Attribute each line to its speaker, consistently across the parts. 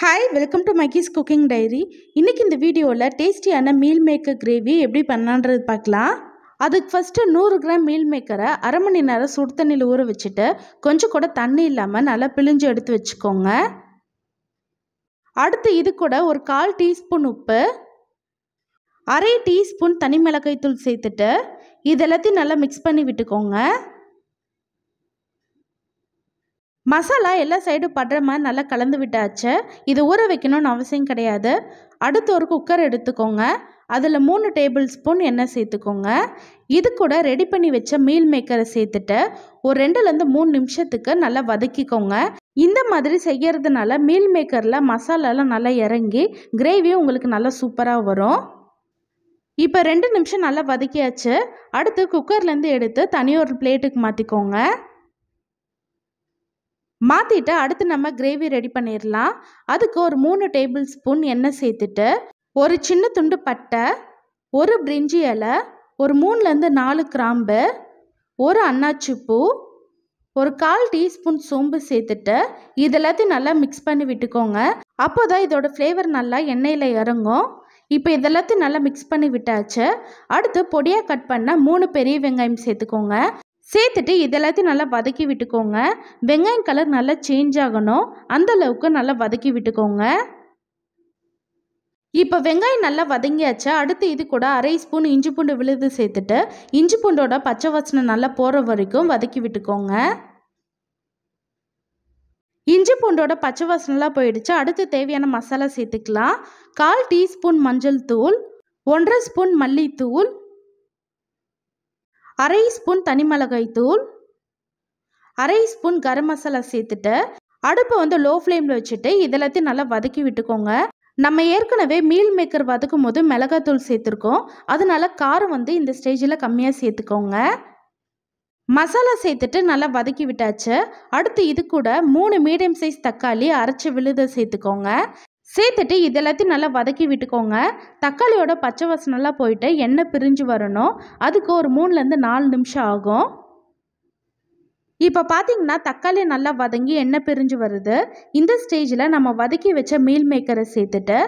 Speaker 1: hi welcome to Mikey's cooking diary இன்றைக்கி இந்த வீடியோவில் டேஸ்டியான மீல் மேக்கர் கிரேவி எப்படி பண்ணான்றது பார்க்கலாம் அதுக்கு ஃபஸ்ட்டு நூறு கிராம் மீல் மேக்கரை அரை மணி நேரம் சுடு தண்ணியில் ஊற வச்சுட்டு கொஞ்சம் கூட தண்ணி இல்லாமல் நல்லா பிழிஞ்சு எடுத்து வச்சுக்கோங்க அடுத்து இது கூட ஒரு கால் டீஸ்பூன் உப்பு அரை டீஸ்பூன் தனி மிளகாய் தூள் சேர்த்துட்டு இது எல்லாத்தையும் நல்லா மிக்ஸ் பண்ணி விட்டுக்கோங்க மசாலா எல்லா சைடும் படுற மாதிரி நல்லா கலந்து விட்டாச்சு இது ஊற வைக்கணும்னு அவசியம் கிடையாது அடுத்து ஒரு குக்கர் எடுத்துக்கோங்க அதில் மூணு டேபிள் ஸ்பூன் எண்ணெய் சேர்த்துக்கோங்க இது கூட ரெடி பண்ணி வச்ச மீல் மேக்கரை சேர்த்துட்டு ஒரு ரெண்டுலேருந்து மூணு நிமிஷத்துக்கு நல்லா வதக்கிக்கோங்க இந்த மாதிரி செய்கிறதுனால மீல் மேக்கரில் மசாலாலாம் நல்லா இறங்கி கிரேவியும் உங்களுக்கு நல்லா சூப்பராக வரும் இப்போ ரெண்டு நிமிஷம் நல்லா வதக்கியாச்சு அடுத்து குக்கர்லேருந்து எடுத்து தனியொரு பிளேட்டுக்கு மாற்றிக்கோங்க மாற்றிட்டு அடுத்து நம்ம கிரேவி ரெடி பண்ணிடலாம் அதுக்கு ஒரு மூணு டேபிள் ஸ்பூன் எண்ணெய் சேர்த்துட்டு ஒரு சின்ன துண்டு பட்டை ஒரு பிரிஞ்சி இலை ஒரு மூணுலேருந்து நாலு கிராம்பு ஒரு அன்னாச்சி பூ ஒரு கால் டீஸ்பூன் சோம்பு சேர்த்துட்டு இதெல்லாத்தையும் நல்லா மிக்ஸ் பண்ணி விட்டுக்கோங்க அப்போ தான் இதோட ஃப்ளேவர் நல்லா எண்ணெயில் இறங்கும் இப்போ இதெல்லாத்தையும் நல்லா மிக்ஸ் பண்ணி விட்டாச்சு அடுத்து பொடியாக கட் பண்ண மூணு பெரிய வெங்காயம் சேர்த்துக்கோங்க சேர்த்துட்டு இதெல்லாத்தையும் நல்லா வதக்கி விட்டுக்கோங்க வெங்காயம் கலர் நல்லா சேஞ்ச் ஆகணும் அந்தளவுக்கு நல்லா வதக்கி விட்டுக்கோங்க இப்போ வெங்காயம் நல்லா வதங்கியாச்சு அடுத்து இது கூட அரை ஸ்பூன் இஞ்சி பூண்டு விழுது சேர்த்துட்டு இஞ்சி பூண்டோட பச்சை வாசனை நல்லா போகிற வரைக்கும் வதக்கி விட்டுக்கோங்க இஞ்சி பூண்டோட பச்சை வாசனைலாம் போயிடுச்சு அடுத்து தேவையான மசாலா சேர்த்துக்கலாம் கால் டீஸ்பூன் மஞ்சள் தூள் ஒன்றரை ஸ்பூன் மல்லித்தூள் அரை ஸ்பூன் தனி மிளகாய் தூள் அரை ஸ்பூன் கரம் மசாலா சேர்த்துட்டு அடுப்பை வந்து லோ ஃப்ளேமில் வச்சுட்டு இதெல்லாத்தையும் நல்லா வதக்கி விட்டுக்கோங்க நம்ம ஏற்கனவே மீல் மேக்கர் வதக்கும் போது மிளகாத்தூள் சேர்த்துருக்கோம் அதனால காரம் வந்து இந்த ஸ்டேஜில் கம்மியாக சேர்த்துக்கோங்க மசாலா சேர்த்துட்டு நல்லா வதக்கி விட்டாச்சு அடுத்து இது கூட மூணு மீடியம் சைஸ் தக்காளி அரைச்சி விழுத சேர்த்துக்கோங்க சேர்த்துட்டு இது எல்லாத்தையும் நல்லா வதக்கி விட்டுக்கோங்க தக்காளியோட பச்சை வசனெல்லாம் போயிட்டு எண்ணெய் பிரிஞ்சு வரணும் அதுக்கு ஒரு மூணுலேருந்து நாலு நிமிஷம் ஆகும் இப்போ பார்த்தீங்கன்னா தக்காளி நல்லா வதங்கி எண்ணெய் பிரிஞ்சு வருது இந்த ஸ்டேஜில் நம்ம வதக்கி வச்ச மீல் மேக்கரை சேர்த்துட்டு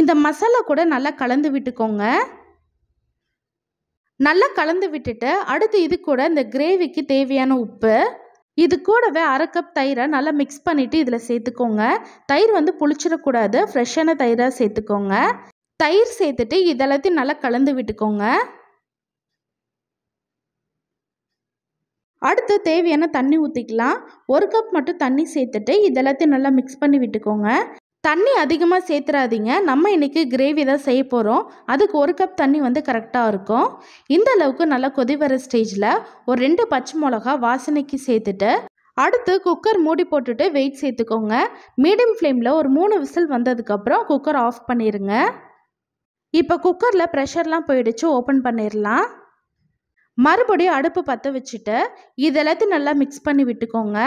Speaker 1: இந்த மசாலா கூட நல்லா கலந்து விட்டுக்கோங்க நல்லா கலந்து விட்டுட்டு அடுத்து இது கூட இந்த கிரேவிக்கு தேவையான உப்பு இது கூடவே அரை கப் தயிரை நல்லா மிக்ஸ் பண்ணிவிட்டு இதில் சேர்த்துக்கோங்க தயிர் வந்து புளிச்சிடக்கூடாது ஃப்ரெஷ்ஷான தயிராக சேர்த்துக்கோங்க தயிர் சேர்த்துட்டு இதெல்லாத்தையும் நல்லா கலந்து விட்டுக்கோங்க அடுத்து தேவையான தண்ணி ஊற்றிக்கலாம் ஒரு கப் மட்டும் தண்ணி சேர்த்துட்டு இதெல்லாத்தையும் நல்லா மிக்ஸ் பண்ணி விட்டுக்கோங்க தண்ணி அதிகமாக சேர்த்துறாதீங்க நம்ம இன்றைக்கி கிரேவி தான் செய்ய போகிறோம் அதுக்கு ஒரு கப் தண்ணி வந்து கரெக்டாக இருக்கும் இந்த அளவுக்கு நல்லா கொதி வர ஸ்டேஜில் ஒரு ரெண்டு பச்சை மிளகா வாசனைக்கு சேர்த்துட்டு அடுத்து குக்கர் மூடி போட்டுட்டு வெயிட் சேர்த்துக்கோங்க மீடியம் ஃப்ளேமில் ஒரு மூணு விசில் வந்ததுக்கப்புறம் குக்கர் ஆஃப் பண்ணிடுங்க இப்போ குக்கரில் ப்ரெஷர்லாம் போயிடுச்சு ஓப்பன் பண்ணிடலாம் மறுபடியும் அடுப்பு பற்ற வச்சுட்டு இது எல்லாத்தையும் நல்லா மிக்ஸ் பண்ணி விட்டுக்கோங்க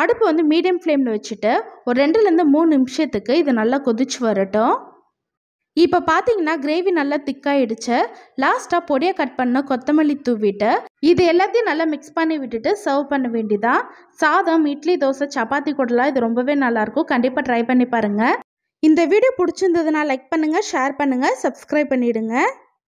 Speaker 1: அடுப்பு வந்து மீடியம் ஃப்ளேமில் வச்சுட்டு ஒரு ரெண்டுலேருந்து மூணு நிமிஷத்துக்கு இது நல்லா கொதிச்சு வரட்டும் இப்போ பார்த்தீங்கன்னா கிரேவி நல்லா திக்காயிடுச்சு லாஸ்ட்டாக பொடியை கட் பண்ண கொத்தமல்லி தூவிட்டு இது எல்லாத்தையும் நல்லா மிக்ஸ் பண்ணி விட்டுட்டு சர்வ் பண்ண வேண்டிதான் சாதம் இட்லி தோசை சப்பாத்தி கூடலாம் இது ரொம்பவே நல்லாயிருக்கும் கண்டிப்பாக ட்ரை பண்ணி பாருங்கள் இந்த வீடியோ பிடிச்சிருந்ததுன்னா லைக் பண்ணுங்கள் ஷேர் பண்ணுங்கள் சப்ஸ்கிரைப் பண்ணிவிடுங்க